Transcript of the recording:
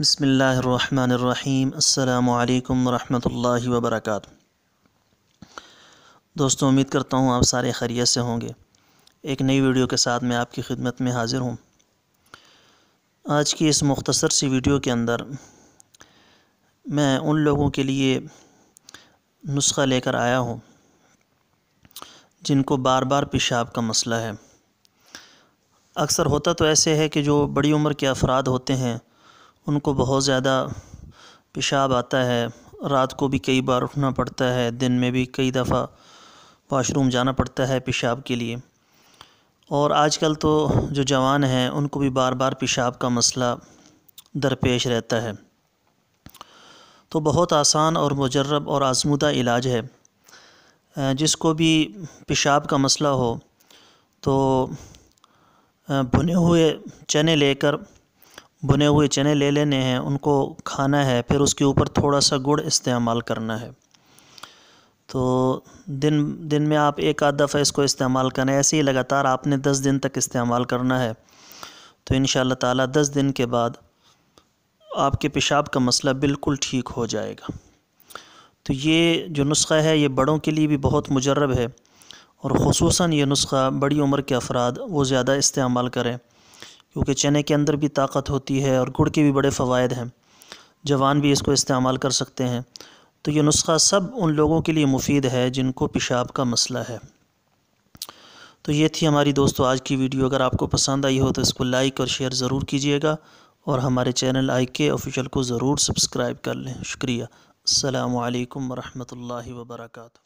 بسم اللہ الرحمن الرحیم السلام علیکم ورحمۃ اللہ وبرکاتہ دوستوں امید کرتا ہوں آپ سارے خیریت سے ہوں گے ایک نئی ویڈیو کے ساتھ میں آپ کی خدمت میں حاضر ہوں آج کی اس مختصر سی ویڈیو کے اندر میں ان لوگوں کے لیے نسخہ لے کر آیا ہوں جن کو بار بار پیشاب کا مسئلہ ہے اکثر ہوتا تو ایسے ہے کہ جو بڑی عمر کے افراد ہوتے ہیں ان کو بہت زیادہ پیشاب آتا ہے رات کو بھی کئی بار اٹھنا پڑتا ہے دن میں بھی کئی دفعہ واش روم جانا پڑتا ہے پیشاب کے لیے اور آج کل تو جو جوان ہیں ان کو بھی بار بار پیشاب کا مسئلہ درپیش رہتا ہے تو بہت آسان اور مجرب اور آزمودہ علاج ہے جس کو بھی پیشاب کا مسئلہ ہو تو بھنے ہوئے چنے لے کر بنے ہوئے چنے لے لینے ہیں ان کو کھانا ہے پھر اس کے اوپر تھوڑا سا گڑ استعمال کرنا ہے تو دن دن میں آپ ایک آدھ دفعہ اس کو استعمال کریں ایسے ہی لگاتار آپ نے دس دن تک استعمال کرنا ہے تو ان شاء اللہ تعالیٰ دس دن کے بعد آپ کے پیشاب کا مسئلہ بالکل ٹھیک ہو جائے گا تو یہ جو نسخہ ہے یہ بڑوں کے لیے بھی بہت مجرب ہے اور خصوصاً یہ نسخہ بڑی عمر کے افراد وہ زیادہ استعمال کریں کیونکہ چنے کے اندر بھی طاقت ہوتی ہے اور گڑ کے بھی بڑے فوائد ہیں جوان بھی اس کو استعمال کر سکتے ہیں تو یہ نسخہ سب ان لوگوں کے لیے مفید ہے جن کو پیشاب کا مسئلہ ہے تو یہ تھی ہماری دوستو آج کی ویڈیو اگر آپ کو پسند آئی ہو تو اس کو لائک اور شیئر ضرور کیجیے گا اور ہمارے چینل آئی کے آفیشیل کو ضرور سبسکرائب کر لیں شکریہ السلام علیکم ورحمۃ اللہ وبرکاتہ